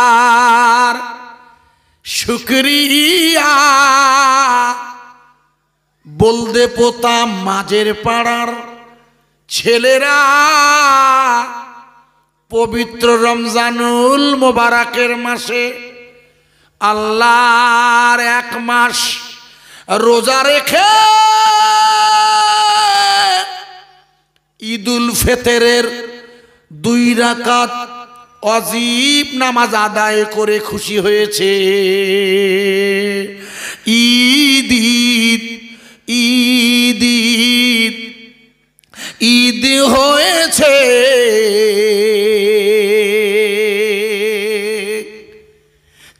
আর শুক্রিয়া বলদে পোতা মাঝের পাড়ার ছেলেরা পবিত্র রমজানুল মোবারকের মাসে আল্লাহর এক মাস রোজা রেখে ঈদুল ফেতেরের দুই রাকাত অজীব নামাজ আদায় করে খুশি হয়েছে ঈদ ঈদ ঈদ ঈদ ঈদ হয়েছে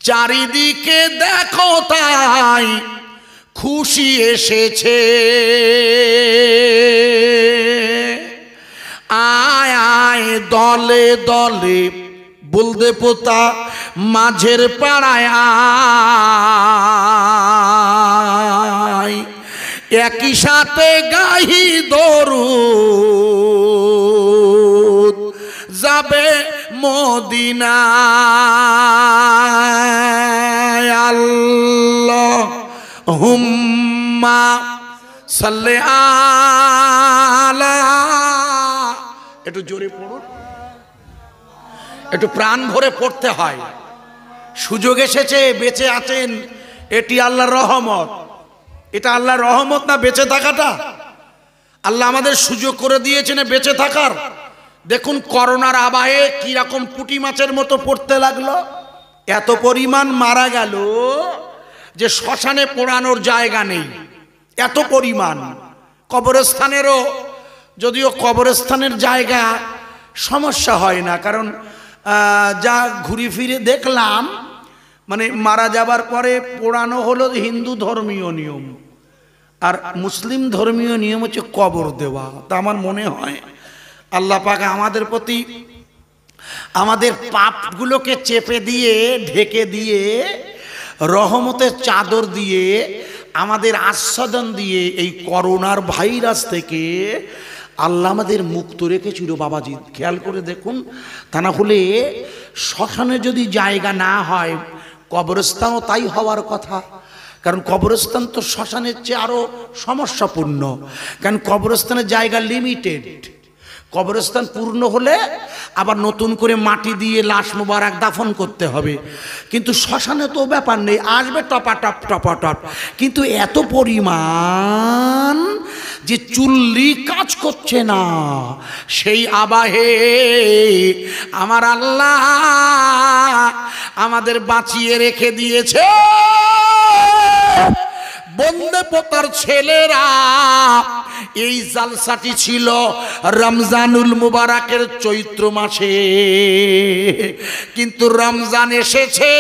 চারিদিকে দেখো তাই খুশি এসেছে আয় আয় দলে দলে বলদে পোতা মাঝের পাড়ায় একই সাথে গাহি দরু যাবে মদিনা আল্লাহ হুম্মা সাল্লে আলা একটু জোরে পড়ুন একটু প্রাণ ভরে পড়তে হয় সুযোগ এসেছে বেঁচে আছেন এটি আল্লাহর রহমত এটা আল্লাহর রহমত না বেঁচে থাকাটা আল্লাহ আমাদের সুযোগ করে দিয়েছেন বেঁচে থাকার দেখুন করোনার আবাহে কিরকম পুটি মাছের মতো পড়তে লাগলো এত পরিমাণ মারা গেল যে শ্মশানে পোড়ানোর জায়গা নেই এত পরিমাণ কবরস্থানেরও যদিও কবরস্থানের জায়গা সমস্যা হয় না কারণ যা ঘুরে ফিরে দেখলাম মানে মারা যাবার পরে পোড়ানো হলো হিন্দু ধর্মীয় নিয়ম আর মুসলিম ধর্মীয় নিয়ম হচ্ছে কবর দেওয়া তা আমার মনে হয় আল্লাহ পাকে আমাদের প্রতি আমাদের পাপগুলোকে চেপে দিয়ে ঢেকে দিয়ে রহমতের চাদর দিয়ে আমাদের আস্বাদন দিয়ে এই করোনার ভাইরাস থেকে আল্লাহ আমাদের মুক্ত রেখেছিল বাবাজি খেয়াল করে দেখুন তা না হলে শ্মশানে যদি জায়গা না হয় কবরস্থানও তাই হওয়ার কথা কারণ কবরস্থান তো শ্মশানের চেয়ে আরও সমস্যাপূর্ণ কারণ কবরস্থানের জায়গা লিমিটেড কবরস্থান পূর্ণ হলে আবার নতুন করে মাটি দিয়ে লাশ মোবারক দাফন করতে হবে কিন্তু শ্মশানে তো ব্যাপার নেই আসবে টপা টপ টপা টপ কিন্তু এত পরিমাণ যে চুল্লি কাজ করছে না সেই আবাহে আমার আল্লাহ আমাদের বাঁচিয়ে রেখে দিয়েছে বন্দে পোতার ছেলেরা এই জালসাটি ছিল রমজানুল মুবারাকের চৈত্র মাসে কিন্তু রমজান এসেছে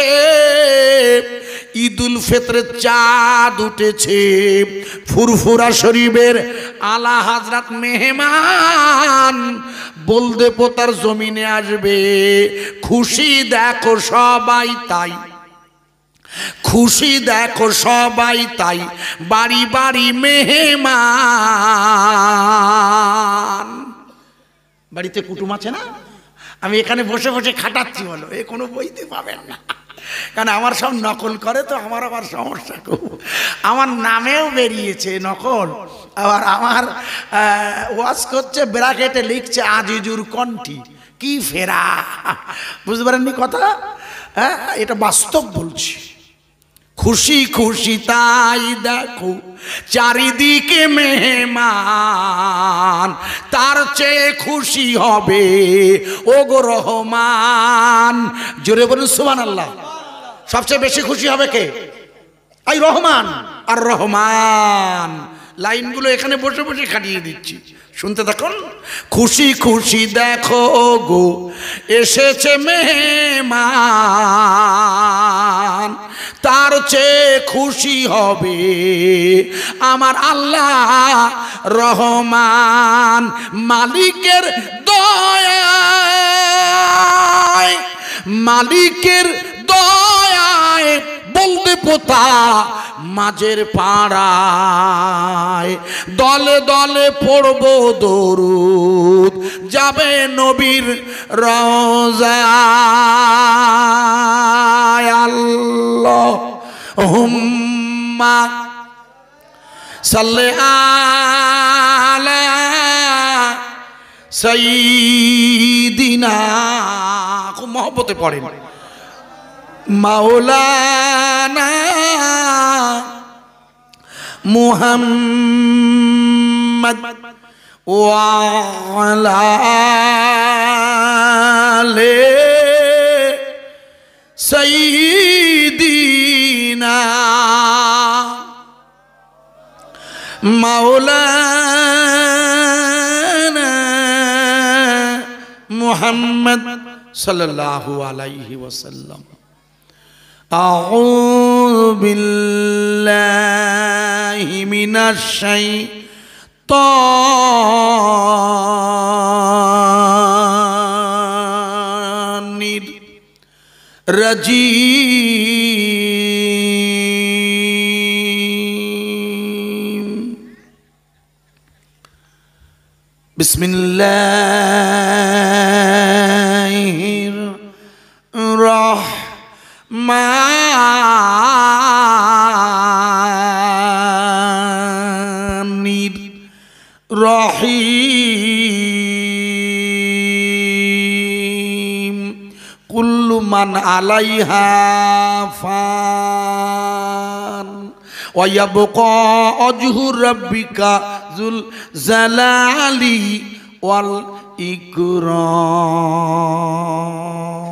ঈদুল ফেতরের চাঁদ উঠেছে ফুরফুরা শরীফের আলা হাজরাত মেহমান বলদে পোতার জমিনে আসবে খুশি দেখো সবাই তাই খুশি দেখো সবাই তাই বাড়ি বাড়ি মেহমান বাড়িতে কুটুম আছে না আমি এখানে বসে বসে খাটাচ্ছি বলো এ কোনো বইতে পাবেন না কারণ আমার সব নকল করে তো আমার আবার সমস্যা খুব আমার নামেও বেরিয়েছে নকল আবার আমার ওয়াজ করছে ব্রাকেটে লিখছে আজিজুর কণ্ঠি কি ফেরা বুঝতে পারেননি কথা হ্যাঁ এটা বাস্তব বলছি খুশি খুশি তাই দেখো চারিদিকে মেহমান তার চেয়ে খুশি হবে ওগো রহমান জোরে বলুন সুমান আল্লাহ সবচেয়ে বেশি খুশি হবে কে আই রহমান আর রহমান লাইনগুলো এখানে বসে বসে খাটিয়ে দিচ্ছি শুনতে দেখুন খুশি খুশি দেখো গো এসেছে মেহমান তার চেয়ে খুশি হবে আমার আল্লাহ রহমান মালিকের দয়া মালিকের দয়ায় বলতে পোতা মাঝের পাড়ায় দলে দলে পড়ব দরুদ যাবে নবীর রজায় আল্লাহ হুম্মা সঈদিনা খুব মহব্বতে পড়েন মাওলানা মুহাম্মদ ওয়ালালে সঈদিনা মাওলানা محمد صلى الله عليه وسلم أعوذ بالله من الشيطان الرجيم بسم الله মা কুল্লু মান আলাইহা ফান ওয়াবকা অজহু রাব্বিকা জুল জালালি ওয়াল ইকরাম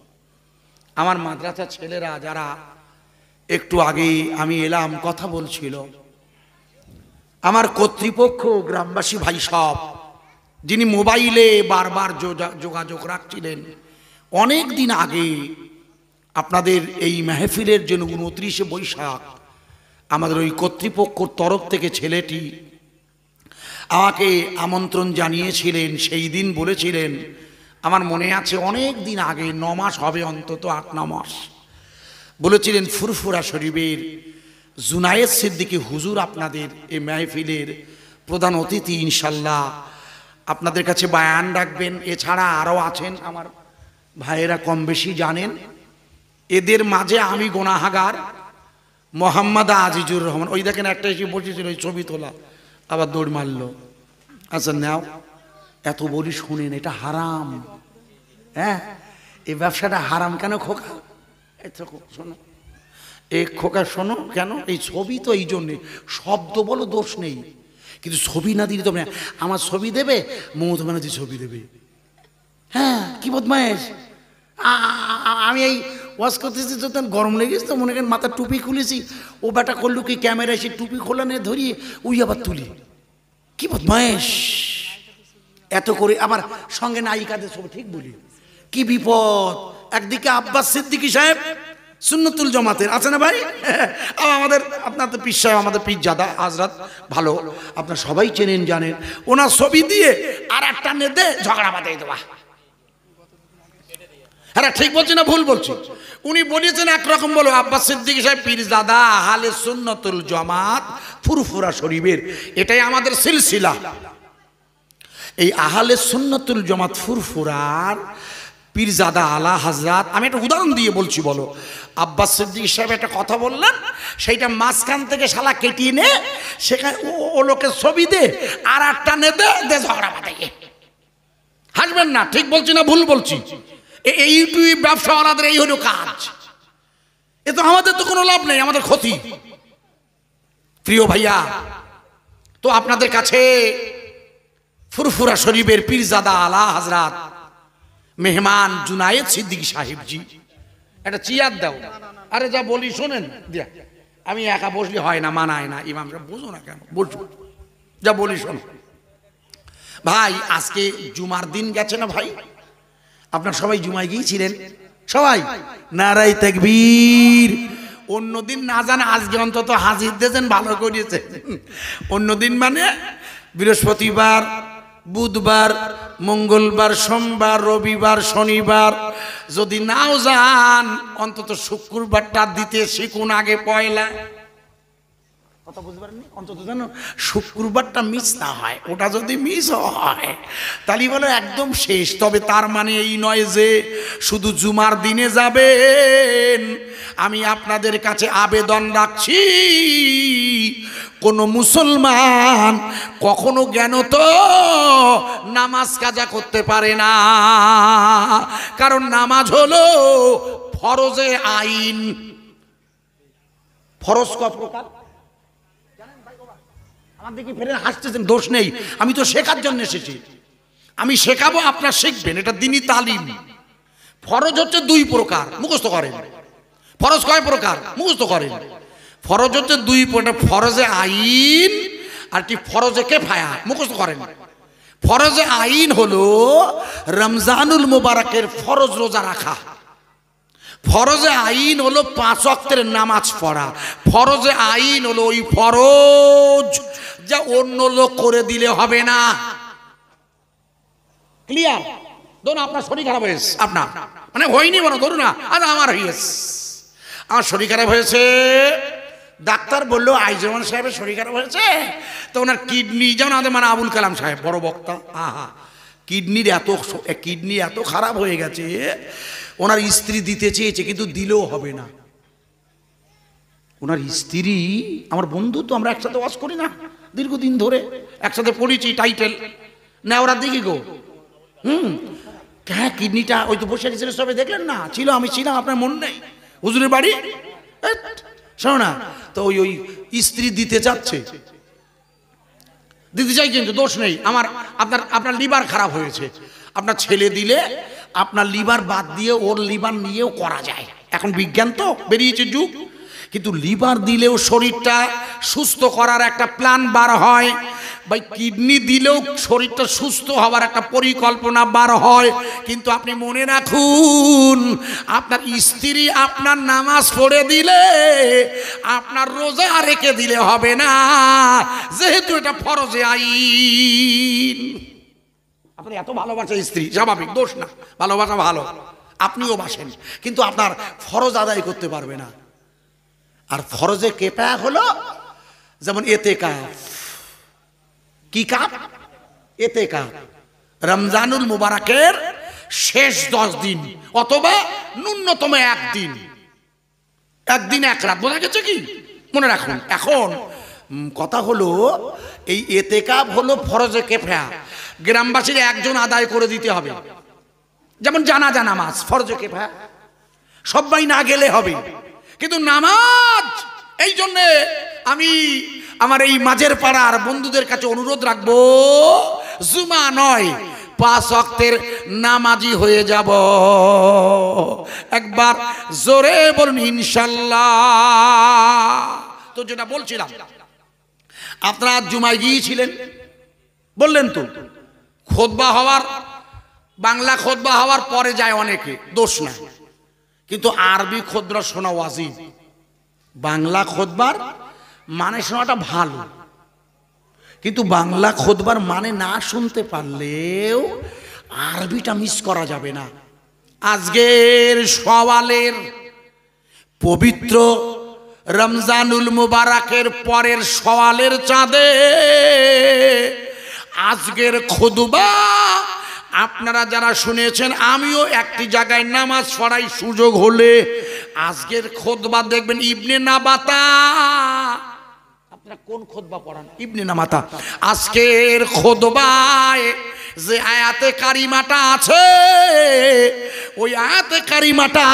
আমার মাদ্রাসা ছেলেরা যারা একটু আগে আমি এলাম কথা বলছিল আমার কর্তৃপক্ষ গ্রামবাসী ভাই সব যিনি মোবাইলে বারবার যোগাযোগ রাখছিলেন অনেক দিন আগে আপনাদের এই মেহফিলের জন্য উনত্রিশে বৈশাখ আমাদের ওই কর্তৃপক্ষর তরফ থেকে ছেলেটি আমাকে আমন্ত্রণ জানিয়েছিলেন সেই দিন বলেছিলেন আমার মনে আছে অনেক দিন আগে ন মাস হবে অন্তত আট ন মাস বলেছিলেন ফুরফুরা শরীফের জুনায়েদ সিদ্দিকি হুজুর আপনাদের এ মাহফিলের প্রধান অতিথি ইনশাল্লাহ আপনাদের কাছে বায়ান রাখবেন এছাড়া আরও আছেন আমার ভাইয়েরা কম বেশি জানেন এদের মাঝে আমি গোনাহাগার মোহাম্মদ আজিজুর রহমান ওই দেখেন একটা এসে বসেছিল ওই ছবি তোলা আবার দৌড় মারল আচ্ছা নাও এত বলি শুনেন এটা হারাম হ্যাঁ এই ব্যবসাটা হারাম কেন খোকা শোনো এ খোকা শোনো কেন এই ছবি তো এই জন্যে শব্দ বলো দোষ নেই কিন্তু ছবি না দিলে তোমরা মানে আমার ছবি দেবে মমতা ব্যানার্জি ছবি দেবে হ্যাঁ কি বদমায়েশ আমি এই ওয়াশ করতেছি তো গরম লেগেছে তো মনে করেন মাথার টুপি খুলেছি ও বেটা করলো কি ক্যামেরায় সে টুপি খোলা নিয়ে ধরিয়ে উই আবার তুলি কি বদমায়েশ এত করে আবার সঙ্গে নায়িকাদের সব ঠিক বলি কি বিপদ একদিকে আব্বাস সিদ্দিকি সাহেব সুন্নতুল জমাতের আছে না ভাই আমাদের আপনার তো পীর সাহেব আমাদের পীর জাদা হাজরাত ভালো আপনার সবাই চেনেন জানেন ওনার ছবি দিয়ে আর একটা নেতে ঝগড়া বাঁধিয়ে দেওয়া হ্যাঁ ঠিক বলছি না ভুল বলছি উনি বলেছেন একরকম বলো আব্বাস সিদ্দিক সাহেব দাদা হালে সুন্নতুল জমাত ফুরফুরা শরীফের এটাই আমাদের সিলসিলা এই আহালে সুন্নতুল জমাত ফুরফুরার পীরজাদা আলা হাজরাত আমি একটা উদাহরণ দিয়ে বলছি বলো আব্বাস সিদ্দিক সাহেব একটা কথা বললেন সেইটা মাঝখান থেকে শালা কেটিয়ে নে সেখানে ও লোকে ছবি দে আর একটা নে দে দে ঝগড়া বাঁধাইয়ে হাসবেন না ঠিক বলছি না ভুল বলছি এই ইউটিউব ব্যবসা আলাদের এই হলো কাজ এ তো আমাদের তো কোনো লাভ নেই আমাদের ক্ষতি প্রিয় ভাইয়া তো আপনাদের কাছে ফুরফুরা শরীফের পীরজাদা আলা হাজরাত মেহমান জুনায়েদ সিদ্দিক সাহেবজি একটা চেয়ার দাও আরে যা বলি শোনেন আমি একা বসলে হয় না মানায় না ইমাম সাহেব বুঝো না কেন বসো যা বলি শোন ভাই আজকে জুমার দিন গেছে না ভাই আপনার সবাই জুমায় গিয়েছিলেন সবাই নারাই তেকবীর অন্যদিন না জানে আজকে অন্তত হাজির দিয়েছেন ভালো করেছে অন্যদিন মানে বৃহস্পতিবার বুধবার মঙ্গলবার সোমবার রবিবার শনিবার যদি নাও যান অন্তত শুক্রবারটা দিতে শিখুন আগে পয়লা কথা বুঝতে পারেননি অন্তত যেন শুক্রবারটা মিস না হয় ওটা যদি মিস হয় তাহলে বলে একদম শেষ তবে তার মানে এই নয় যে শুধু জুমার দিনে যাবেন আমি আপনাদের কাছে আবেদন রাখছি কোন মুসলমান কখনো জ্ঞান তো নামাজ কাজা করতে পারে না কারণ নামাজ হলো ফরজে আইন ফরজ ক প্রকার আমার দেখি ফেরেন হাসতেছেন দোষ নেই আমি তো শেখার জন্য এসেছি আমি শেখাবো আপনার শিখবেন এটা দিনই তালিম ফরজ হচ্ছে দুই প্রকার মুখস্থ করেন ফরজ কয় প্রকার মুখস্থ করেন ফরজ হচ্ছে দুই পয়েন্ট ফরজে আইন আর কি ফরজে কে ফায়া মুখস্থ করেন ফরজে আইন হলো রমজানুল মুবারকের ফরজ রোজা রাখা ফরজে আইন হলো পাঁচ অক্টের নামাজ পড়া ফরজে আইন হলো ওই ফরজ যা অন্য লোক করে দিলে হবে না ক্লিয়ার ধরুন আপনার শরীর খারাপ হয়েছে আপনার মানে হয়নি বলো ধরুন না আর আমার হয়েছে আমার শরীর খারাপ হয়েছে ডাক্তার বললো আইজমান সাহেবের শরীর খারাপ হয়েছে তো ওনার কিডনি যেমন আমাদের মানে আবুল কালাম সাহেব বড় বক্তা আহা কিডনির এত কিডনি এত খারাপ হয়ে গেছে ওনার স্ত্রী দিতে চেয়েছে কিন্তু দিলেও হবে না ওনার স্ত্রী আমার বন্ধু তো আমরা একসাথে ওয়াশ করি না দীর্ঘদিন ধরে একসাথে পড়েছি টাইটেল না ওরা দেখি গো হুম হ্যাঁ কিডনিটা ওই তো বসে গেছিল সবে দেখলেন না ছিল আমি ছিলাম আপনার মন নেই হুজুরের বাড়ি শোনো না তো ওই ওই স্ত্রী দিতে চাচ্ছে দিতে চাই কিন্তু দোষ নেই আমার আপনার আপনার লিভার খারাপ হয়েছে আপনার ছেলে দিলে আপনার লিভার বাদ দিয়ে ওর লিভার নিয়েও করা যায় এখন বিজ্ঞান তো বেরিয়েছে যুগ কিন্তু লিভার দিলেও শরীরটা সুস্থ করার একটা প্ল্যান বার হয় ভাই কিডনি দিলেও শরীরটা সুস্থ হওয়ার একটা পরিকল্পনা বার হয় কিন্তু আপনি মনে রাখুন আপনার স্ত্রী আপনার নামাজ পড়ে দিলে আপনার রোজা রেখে দিলে হবে না যেহেতু এটা ফরজে আইন আপনি এত ভালোবাসা স্ত্রী স্বাভাবিক দোষ না ভালোবাসা ভালো আপনিও বাসেন কিন্তু আপনার ফরজ আদায় করতে পারবে না আর ফরজে কেপা হলো যেমন এতে কাজ কি কাপ এতে কাপ রমজানুল মুবারকের শেষ দশ দিন অথবা ন্যূনতম একদিন একদিন এক রাত বোঝা গেছে কি মনে রাখুন এখন কথা হলো এই এতে কাপ হলো ফরজে কেফা গ্রামবাসীর একজন আদায় করে দিতে হবে যেমন জানা জানা মাছ ফরজে কেফা সবাই না গেলে হবে কিন্তু নামাজ এই জন্যে আমি আমার এই মাঝের পাড়ার বন্ধুদের কাছে অনুরোধ রাখবো জুমা নয় পাঁচ অক্তের নামাজি হয়ে যাব একবার জোরে বলুন ইনশাল্লাহ তো যেটা বলছিলাম আপনারা জুমায় গিয়েছিলেন বললেন তো খোদবা হওয়ার বাংলা খোদবা হওয়ার পরে যায় অনেকে দোষ না কিন্তু আরবি খোদরা শোনা ওয়াজিব বাংলা খোদবার মানে শোনাটা ভালো কিন্তু বাংলা খোদবার মানে না শুনতে পারলেও আরবিটা মিস করা যাবে না আজকের সওয়ালের পবিত্র রমজানুল মুবারাকের পরের সওয়ালের চাঁদে আজকের খোদবা আপনারা যারা শুনেছেন আমিও একটি জায়গায় নামাজ পড়াই সুযোগ হলে আজকের খোদবা দেখবেন ইবনে নাবাতা আপনারা কোন খোদবা পড়ান ইবনে নামাতা আজকের খোদবায় যে আয়াতে কারিমাটা আছে ওই আয়াতে কারিমাটা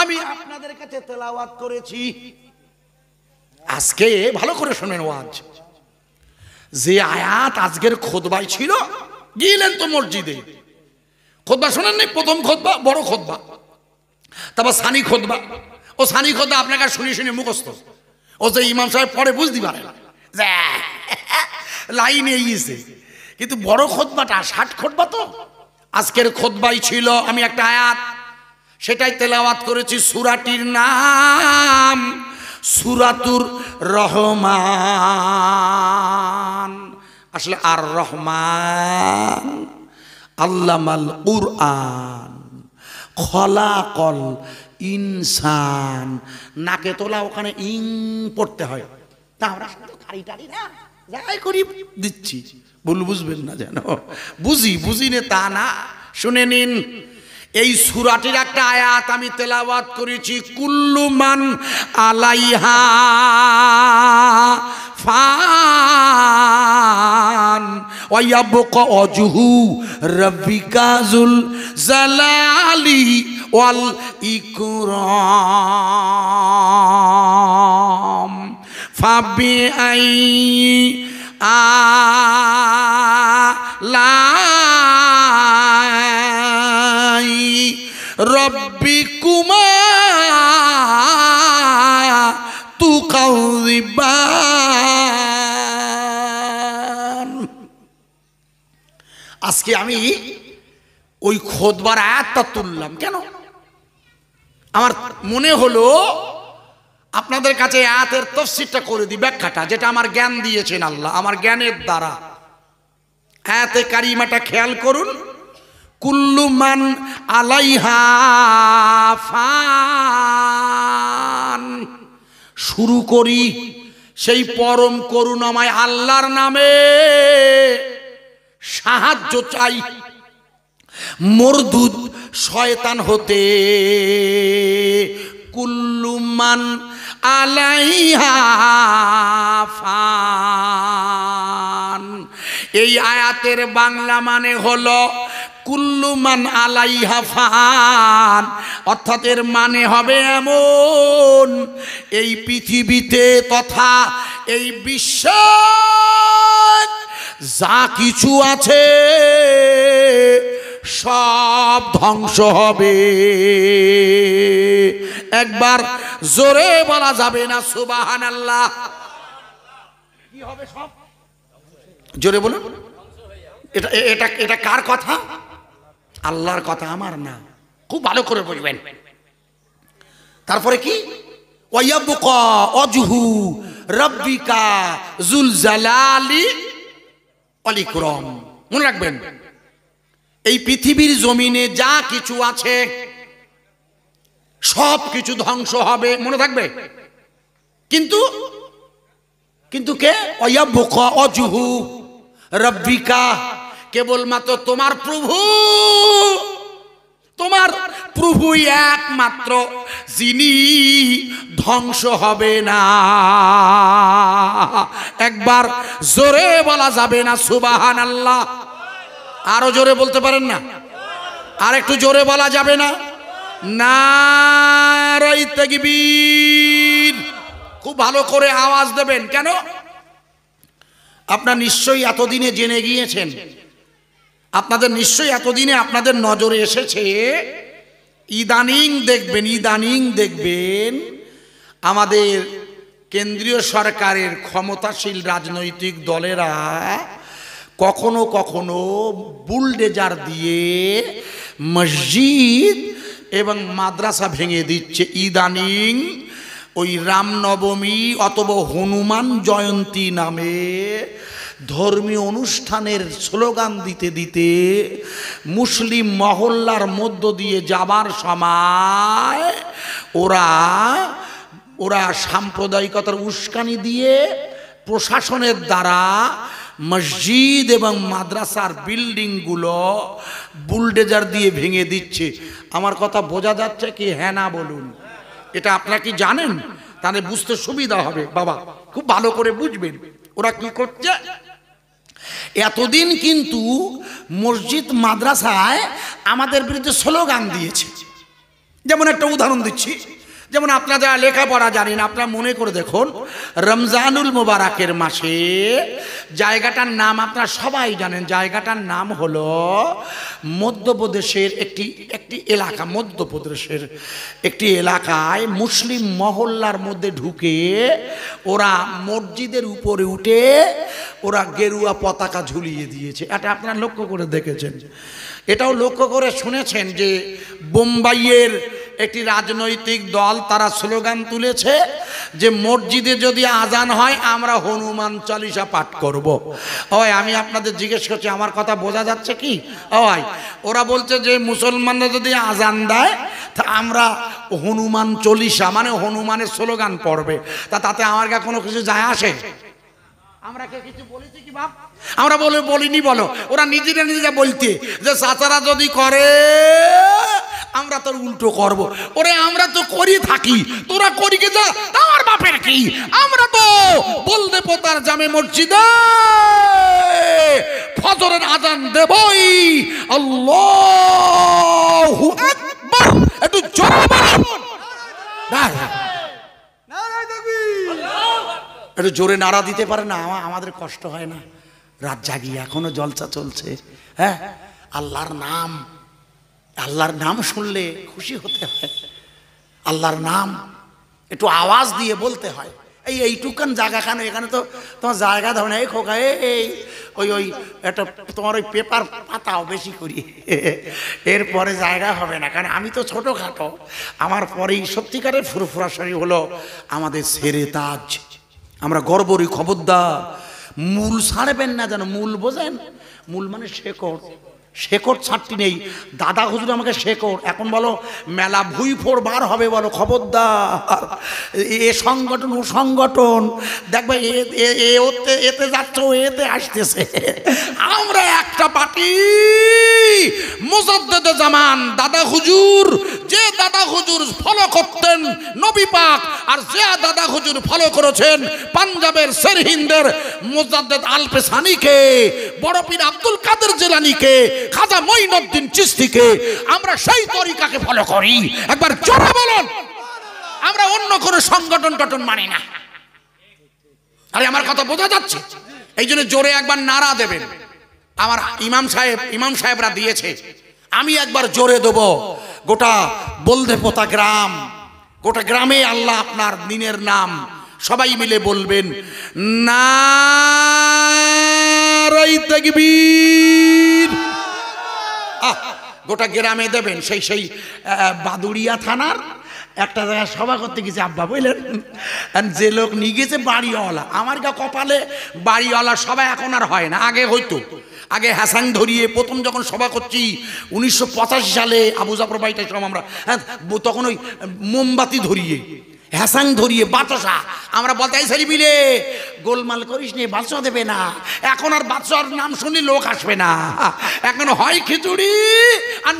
আমি আপনাদের কাছে তেলাওয়াত করেছি আজকে ভালো করে শোনেন ওয়াজ যে আয়াত আজকের খোদবাই ছিল গিয়েলেন তো মসজিদে খোদবা শোনেন নি প্রথম খোদবা বড় খোদবা তারপর সানি খোদবা ও সানি খোদবা আপনাকে শুনি শুনি মুখস্থ ও যে ইমাম সাহেব পরে বুঝতে পারে লাইন গিয়েছে কিন্তু বড় খোদবাটা ষাট খোদবা তো আজকের খোদবাই ছিল আমি একটা আয়াত সেটাই তেলাওয়াত করেছি সুরাটির নাম সুরাতুর রহমান আসলে আর রহমান আল্লামাল কুরআন খলাকল ইনসান নাকে তোলা ওখানে ইং পড়তে হয় তা আমরা শুধু খাড়ি টাড়ি না যাই করি দিচ্ছি ভুল বুঝবেন না যেন বুঝি বুঝি নে তা না শুনে নিন এই সুরাটির একটা আয়াত আমি তেলাবাদ করেছি কুল্লুমান আলাইহা ফান ওয়াবকা অজুহু রব্বিকাজুল জালালি ওয়াল ইকুরাম ফাবি আই আলাই রব্বি কুমা তু কাউরিবা আজকে আমি ওই খোদবার আয়াতটা তুললাম কেন আমার মনে হলো আপনাদের কাছে আতের তফসিরটা করে দিই ব্যাখ্যাটা যেটা আমার জ্ঞান দিয়েছেন আল্লাহ আমার জ্ঞানের দ্বারা এতে কারিমাটা খেয়াল করুন কুল্লুমান আলাইহা ফান শুরু করি সেই পরম করুণাময় আল্লাহর নামে সাহায্য চাই মরদুদ শয়তান হতে কুল্লুমান আলাইহা এই আয়াতের বাংলা মানে হল কুল্লুমান আলাইহা ফান অর্থাৎ এর মানে হবে এমন এই পৃথিবীতে তথা এই বিশ্ব যা কিছু আছে সব ধ্বংস হবে একবার জোরে বলা যাবে না সুবাহান আল্লাহ কি হবে সব জোরে বলুন এটা এটা এটা কার কথা আল্লাহর কথা আমার না খুব ভালো করে বুঝবেন তারপরে কি অজহু রব্বিকা জুল জালালি অলিক্রম মনে রাখবেন এই পৃথিবীর জমিনে যা কিছু আছে সব কিছু ধ্বংস হবে মনে থাকবে কিন্তু কিন্তু কে অজুহু রব্বিকা কেবলমাত্র তোমার প্রভু তোমার প্রভুই একমাত্র যিনি ধ্বংস হবে না একবার জোরে বলা যাবে না সুবাহান আল্লাহ আরও জোরে বলতে পারেন না আর একটু জোরে বলা যাবে না খুব ভালো করে আওয়াজ দেবেন কেন আপনার নিশ্চয়ই এতদিনে জেনে গিয়েছেন আপনাদের নিশ্চয়ই এতদিনে আপনাদের নজরে এসেছে ইদানিং দেখবেন ইদানিং দেখবেন আমাদের কেন্দ্রীয় সরকারের ক্ষমতাশীল রাজনৈতিক দলেরা কখনো কখনো বুলডেজার দিয়ে মসজিদ এবং মাদ্রাসা ভেঙে দিচ্ছে ইদানিং ওই রামনবমী অথবা হনুমান জয়ন্তী নামে ধর্মীয় অনুষ্ঠানের স্লোগান দিতে দিতে মুসলিম মহল্লার মধ্য দিয়ে যাবার সময় ওরা ওরা সাম্প্রদায়িকতার উস্কানি দিয়ে প্রশাসনের দ্বারা মসজিদ এবং মাদ্রাসার বিল্ডিংগুলো বুলডেজার দিয়ে ভেঙে দিচ্ছে আমার কথা বোঝা যাচ্ছে কি হ্যাঁ না বলুন এটা আপনারা কি জানেন তাহলে বুঝতে সুবিধা হবে বাবা খুব ভালো করে বুঝবেন ওরা কি করছে এতদিন কিন্তু মসজিদ মাদ্রাসায় আমাদের বিরুদ্ধে স্লোগান দিয়েছে যেমন একটা উদাহরণ দিচ্ছি যেমন আপনারা যারা লেখাপড়া জানেন আপনারা মনে করে দেখুন রমজানুল মুবারাকের মাসে জায়গাটার নাম আপনারা সবাই জানেন জায়গাটার নাম হল মধ্যপ্রদেশের একটি একটি এলাকা মধ্যপ্রদেশের একটি এলাকায় মুসলিম মহল্লার মধ্যে ঢুকে ওরা মসজিদের উপরে উঠে ওরা গেরুয়া পতাকা ঝুলিয়ে দিয়েছে এটা আপনারা লক্ষ্য করে দেখেছেন এটাও লক্ষ্য করে শুনেছেন যে বোম্বাইয়ের একটি রাজনৈতিক দল তারা স্লোগান তুলেছে যে মসজিদে যদি আজান হয় আমরা হনুমান চালিসা পাঠ করব। হয় আমি আপনাদের জিজ্ঞেস করছি আমার কথা বোঝা যাচ্ছে কি হয় ওরা বলছে যে মুসলমানরা যদি আজান দেয় তা আমরা হনুমান চলিসা মানে হনুমানের স্লোগান পড়বে তা তাতে আমার কোনো কিছু যায় আসে আমরা কেউ কিছু বলেছি কি ভাব আমরা বলে বলিনি বলো ওরা নিজেরা নিজেরা বলতে যে চাচারা যদি করে আমরা তোর উল্টো করব ওরে আমরা তো করি থাকি তোরা করি কে যা তোমার বাপের কি আমরা তো বলতে পোতার জামে মসজিদে ফজরের আজান দেবই আল্লাহু আকবার একটু জোরে বলুন একটু জোরে নাড়া দিতে পারে না আমাদের কষ্ট হয় না রাত জাগি এখনো জলসা চলছে হ্যাঁ আল্লাহর নাম আল্লাহর নাম শুনলে খুশি হতে হয় আল্লাহর নাম একটু আওয়াজ দিয়ে বলতে হয় এই এইটুকান জায়গা খান এখানে তো তোমার জায়গা ধরে এই খোকা এই ওই ওই একটা তোমার ওই পেপার পাতাও বেশি করি এরপরে জায়গা হবে না কারণ আমি তো ছোটোখাটো আমার পরেই সত্যিকারের ফুরফুরা শরীর হলো আমাদের সেরে তাজ আমরা গর্বরি খবরদার মূল ছাড়বেন না যেন মূল বোঝেন মূল মানে শেকড় শেকড় ছাড়টি নেই দাদা হুজুর আমাকে শেকড় এখন বলো মেলা ভুই ফোর বার হবে বলো খবরদার এ সংগঠন ও সংগঠন দেখবে এ ওতে এতে যাচ্ছে ও এতে আসতেছে আমরা একটা পার্টি মোসাদ্দ জামান দাদা হুজুর যে দাদা হুজুর ফলো করতেন নবী পাক আর যে দাদা হুজুর ফলো করেছেন পাঞ্জাবের সেরহিন্দের মোজাদ্দেদ আলপে সানিকে বড় পীর আব্দুল কাদের জেলানিকে খাজা মঈনউদ্দিন চিস্তিকে আমরা সেই তরিকাকে ফলো করি একবার জোরে বলুন আমরা অন্য কোনো সংগঠন টটন মানি না আরে আমার কথা বোঝা যাচ্ছে এই জন্য জোরে একবার নাড়া দেবেন আমার ইমাম সাহেব ইমাম সাহেবরা দিয়েছে আমি একবার জোরে দেবো গোটা বলদেপোতা গ্রাম গোটা গ্রামে আল্লাহ আপনার দিনের নাম সবাই মিলে বলবেন না আহ গোটা গ্রামে দেবেন সেই সেই বাদুড়িয়া থানার একটা জায়গায় সভা করতে গেছে আব্বা বুঝলেন যে লোক নিয়ে গেছে বাড়িওয়ালা আমার কপালে বাড়িওয়ালা সবাই এখন আর হয় না আগে হইতো আগে হাসান ধরিয়ে প্রথম যখন সভা করছি উনিশশো সালে আবু জাফর ভাইটা ছিলাম আমরা হ্যাঁ তখন ওই মোমবাতি ধরিয়ে হ্যাসাং ধরিয়ে বাতাসা আমরা বলতে সারি মিলে গোলমাল করিস নিয়ে বাদশাহ দেবে না এখন আর বাদশার নাম শুনি লোক আসবে না এখন হয় খিচুড়ি আর